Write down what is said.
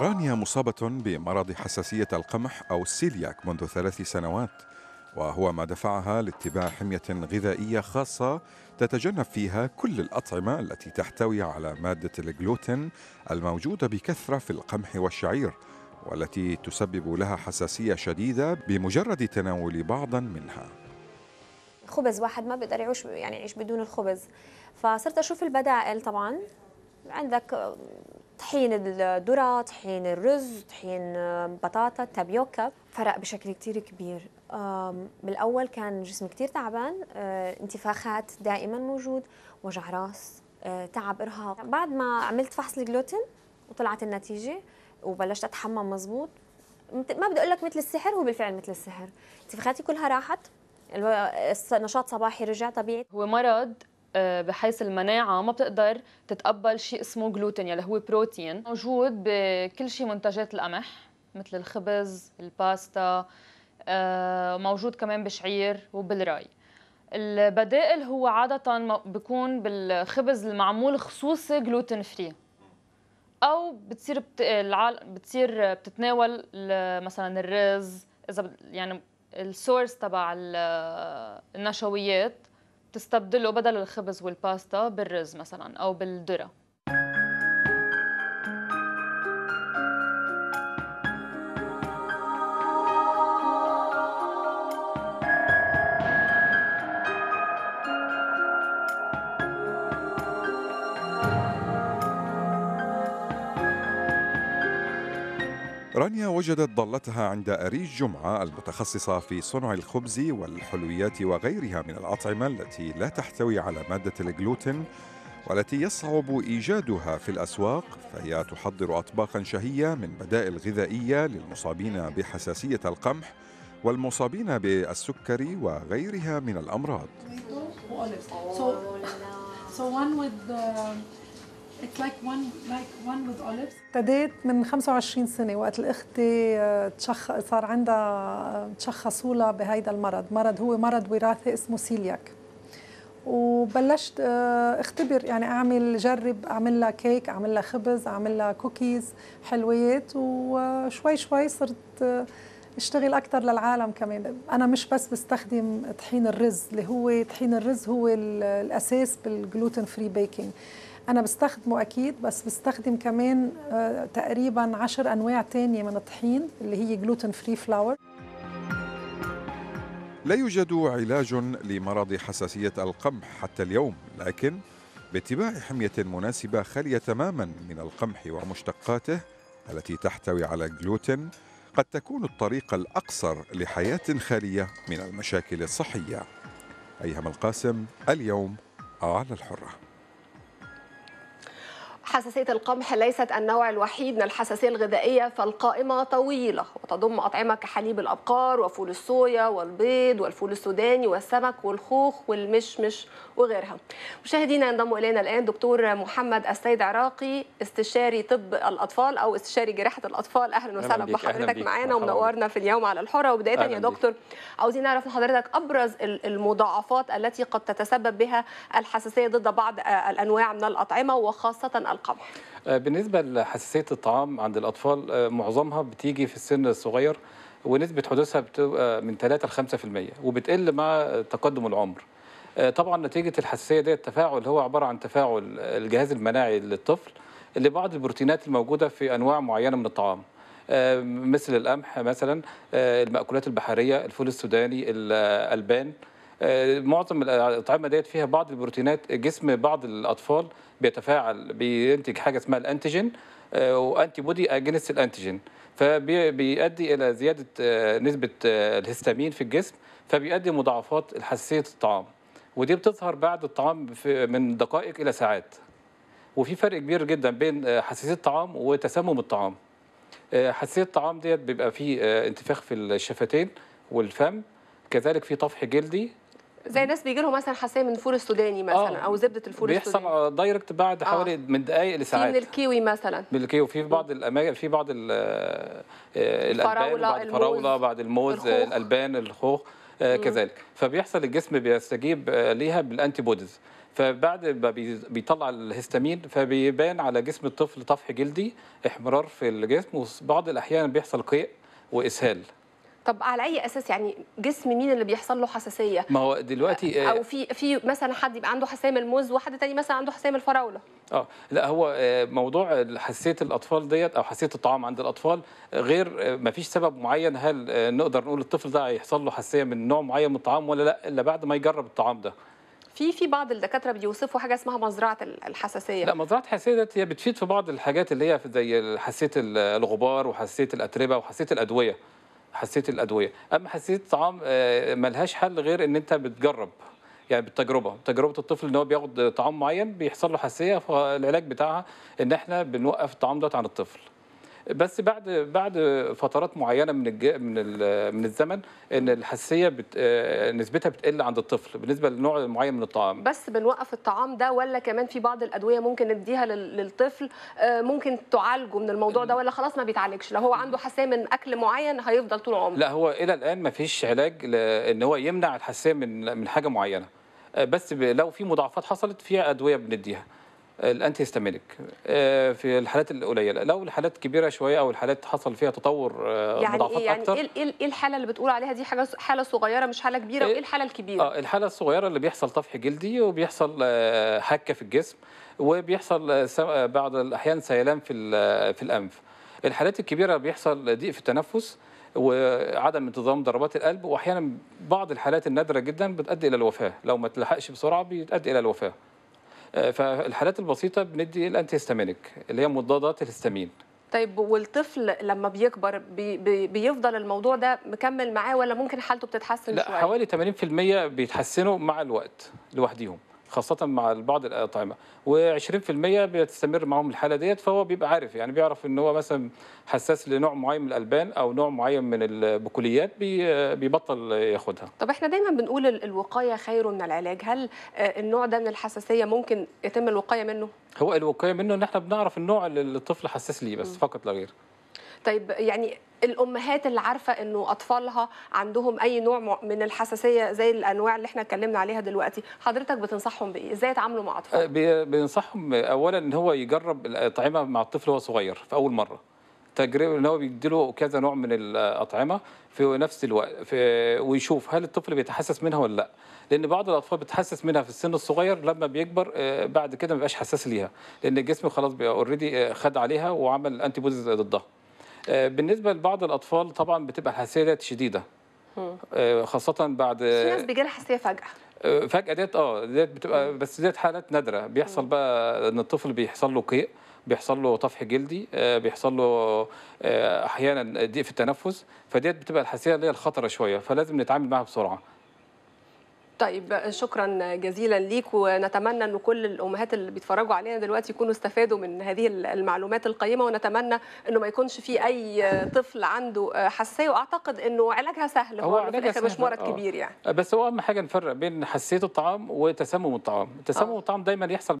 رانيا مصابة بمرض حساسية القمح أو السيلياك منذ ثلاث سنوات وهو ما دفعها لاتباع حمية غذائية خاصة تتجنب فيها كل الأطعمة التي تحتوي على مادة الجلوتين الموجودة بكثرة في القمح والشعير والتي تسبب لها حساسية شديدة بمجرد تناول بعضا منها خبز واحد ما بيقدر يعيش يعني يعيش بدون الخبز فصرت اشوف البدائل طبعا عندك طحين الذره طحين الرز طحين بطاطا تابيوكا فرق بشكل كتير كبير بالاول كان جسمي كتير تعبان آه، انتفاخات دائما موجود وجع راس آه، تعب ارهاق بعد ما عملت فحص الجلوتين وطلعت النتيجه وبلشت اتحمم مزبوط ما بدي اقول لك مثل السحر هو بالفعل مثل السحر انتفاخاتي كلها راحت النشاط صباحي رجع طبيعي هو مرض آه، بحيث المناعه ما بتقدر تتقبل شيء اسمه جلوتين يلي هو بروتين موجود بكل شيء منتجات القمح مثل الخبز الباستا آه، موجود كمان بشعير وبالراي البدائل هو عادة بيكون بالخبز المعمول خصوصي جلوتين فري أو بتصير بت... العال... بتصير بتتناول مثلا الرز إذا يعني السورس تبع النشويات تستبدله بدل الخبز والباستا بالرز مثلا او بالذره رانيا وجدت ضالتها عند أريج جمعة المتخصصة في صنع الخبز والحلويات وغيرها من الأطعمة التي لا تحتوي على مادة الجلوتين والتي يصعب إيجادها في الأسواق فهي تحضر أطباقا شهية من بدائل غذائية للمصابين بحساسية القمح والمصابين بالسكري وغيرها من الأمراض. Um, ابتديت من 25 سنة وقت الأختي آه، تشخ... صار عندها آه، تشخصوا لها بهيدا المرض مرض هو مرض وراثي اسمه سيلياك وبلشت آه، اختبر يعني اعمل جرب اعمل لها كيك اعمل لها خبز اعمل لها كوكيز حلويات وشوي شوي صرت اشتغل اكثر للعالم كمان انا مش بس بستخدم طحين الرز اللي هو طحين الرز هو الاساس بالجلوتين فري بيكنج أنا بستخدمه أكيد بس بستخدم كمان آه، تقريبا عشر أنواع تانية من الطحين اللي هي جلوتين فري فلاور لا يوجد علاج لمرض حساسية القمح حتى اليوم لكن باتباع حمية مناسبة خالية تماما من القمح ومشتقاته التي تحتوي على جلوتين قد تكون الطريق الأقصر لحياة خالية من المشاكل الصحية أيهم القاسم اليوم على الحره حساسية القمح ليست النوع الوحيد من الحساسية الغذائية فالقائمة طويلة وتضم أطعمة كحليب الأبقار وفول الصويا والبيض والفول السوداني والسمك والخوخ والمشمش وغيرها مشاهدينا ينضم إلينا الآن دكتور محمد السيد عراقي استشاري طب الأطفال أو استشاري جراحة الأطفال أهلا وسهلا بحضرتك معانا ومنورنا في اليوم على الحرة وبداية يا دكتور عاوزين نعرف من حضرتك أبرز المضاعفات التي قد تتسبب بها الحساسية ضد بعض آه، الأنواع من الأطعمة وخاصة القمح آه، بالنسبة لحساسية الطعام عند الأطفال آه، معظمها بتيجي في السن الصغير ونسبة حدوثها بتبقى من 3 ل 5% وبتقل مع تقدم العمر آه، طبعا نتيجة الحساسية دي التفاعل هو عبارة عن تفاعل الجهاز المناعي للطفل لبعض البروتينات الموجودة في أنواع معينة من الطعام مثل القمح مثلا المأكولات البحرية الفول السوداني الألبان آه، معظم الاطعمه ديت فيها بعض البروتينات جسم بعض الاطفال بيتفاعل بينتج حاجه اسمها الانتيجين آه، وانتي بودي اجينست الانتيجين فبيؤدي الى زياده آه، نسبه الهستامين في الجسم فبيؤدي مضاعفات حساسيه الطعام ودي بتظهر بعد الطعام من دقائق الى ساعات وفي فرق كبير جدا بين حساسيه الطعام وتسمم الطعام حساسيه الطعام ديت بيبقى فيه انتفاخ في الشفتين والفم كذلك في طفح جلدي زي ناس بيجي لهم مثلا حساسيه من الفول السوداني آه، مثلا او زبده الفول السوداني بيحصل دايركت بعد آه. حوالي آه. من دقائق لساعات من الكيوي مثلا من الكيوي في بعض الاماكن في بعض آه، الالبان بعد الفراوله بعد الموز الخوخ. الالبان الخوخ آه كذلك فبيحصل الجسم بيستجيب ليها بالانتي بوديز فبعد ما بيطلع الهستامين فبيبان على جسم الطفل طفح جلدي احمرار في الجسم وبعض الاحيان بيحصل قيء واسهال طب على اي اساس يعني جسم مين اللي بيحصل له حساسيه ما هو دلوقتي او آه، في في مثلا حد يبقى عنده حساسيه من الموز وحد تاني مثلا عنده حساسيه من الفراوله اه لا هو آه، موضوع حساسيه الاطفال ديت او حساسيه الطعام عند الاطفال غير آه، ما فيش سبب معين هل نقدر نقول الطفل ده هيحصل له حساسيه من نوع معين من الطعام ولا لا الا بعد ما يجرب الطعام ده في في بعض الدكاتره بيوصفوا حاجه اسمها مزرعه الحساسيه لا مزرعه الحساسيه ديت هي بتفيد في بعض الحاجات اللي هي زي حساسيه الغبار وحساسيه الاتربه وحساسيه الادويه حساسيه الادويه اما حساسيه الطعام آه، ملهاش حل غير ان انت بتجرب يعني بالتجربه تجربه الطفل ان هو بياخد طعام معين بيحصل له حساسيه فالعلاج بتاعها ان احنا بنوقف الطعام دوت عن الطفل بس بعد بعد فترات معينه من الج... من ال... من الزمن ان الحساسيه بت... آه، نسبتها بتقل عند الطفل بالنسبه لنوع معين من الطعام بس بنوقف الطعام ده ولا كمان في بعض الادويه ممكن نديها لل... للطفل آه، ممكن تعالجه من الموضوع ده ولا خلاص ما بيتعالجش لو هو عنده حساسيه من اكل معين هيفضل طول عمره لا هو الى الان ما فيش علاج ان هو يمنع الحساسيه من من حاجه معينه آه، بس لو في مضاعفات حصلت في ادويه بنديها الانتي هيستامينيك آه، في الحالات القليله لو الحالات كبيره شويه او الحالات حصل فيها تطور آه، يعني مضاعفات إيه يعني اكتر يعني ايه إيه, ايه الحاله اللي بتقول عليها دي حاجه حاله صغيره مش حاله كبيره وايه إيه، الحاله الكبيره اه الحاله الصغيره اللي بيحصل طفح جلدي وبيحصل آه، حكه في الجسم وبيحصل بعض الاحيان سيلان في في الانف الحالات الكبيره بيحصل ضيق في التنفس وعدم انتظام ضربات القلب واحيانا بعض الحالات النادره جدا بتؤدي الى الوفاه لو ما تلحقش بسرعه بتؤدي الى الوفاه آه، فالحالات البسيطه بندي الانتي اللي هي مضادات الهستامين طيب والطفل لما بيكبر بي بي بيفضل الموضوع ده مكمل معاه ولا ممكن حالته بتتحسن لا شويه؟ حوالي 80% بيتحسنوا مع الوقت لوحديهم خاصه مع بعض الاطعمه طيب، و20% بتستمر معاهم الحاله ديت فهو بيبقى عارف يعني بيعرف ان هو مثلا حساس لنوع معين من الالبان او نوع معين من البكوليات بيبطل ياخدها طب احنا دايما بنقول الوقايه خير من العلاج هل آه، النوع ده من الحساسيه ممكن يتم الوقايه منه هو الوقايه منه ان احنا بنعرف النوع اللي الطفل حساس ليه بس م. فقط لا غير طيب يعني الامهات اللي عارفه انه اطفالها عندهم اي نوع من الحساسيه زي الانواع اللي احنا اتكلمنا عليها دلوقتي حضرتك بتنصحهم بايه ازاي يتعاملوا مع اطفالهم آه، بنصحهم اولا ان هو يجرب الاطعمه مع الطفل وهو صغير في اول مره تجربه ان هو بيديله كذا نوع من الاطعمه في نفس الوقت في ويشوف هل الطفل بيتحسس منها ولا لا لان بعض الاطفال بتحسس منها في السن الصغير لما بيكبر آه، بعد كده ما بيبقاش حساس ليها لان الجسم خلاص اوريدي آه، خد عليها وعمل انتي بوديز ضدها آه، بالنسبه لبعض الاطفال طبعا بتبقى الحساسيه ديت شديده آه، خاصه بعد في ناس بيجي لها حساسيه فجاه آه، فجاه ديت اه ديت بتبقى بس ديت حالات نادره بيحصل بقى ان الطفل بيحصل له قيء بيحصل له طفح جلدي بيحصل له احيانا ضيق في التنفس فديت بتبقى الحساسيه اللي هي الخطره شويه فلازم نتعامل معاها بسرعه طيب شكرا جزيلا ليك ونتمنى ان كل الامهات اللي بيتفرجوا علينا دلوقتي يكونوا استفادوا من هذه المعلومات القيمه ونتمنى انه ما يكونش في اي طفل عنده حساسيه واعتقد انه علاجها سهل هو علاجها سهل مش مرض آه. كبير يعني بس هو اهم حاجه نفرق بين حساسيه الطعام وتسمم الطعام تسمم آه. الطعام دايما يحصل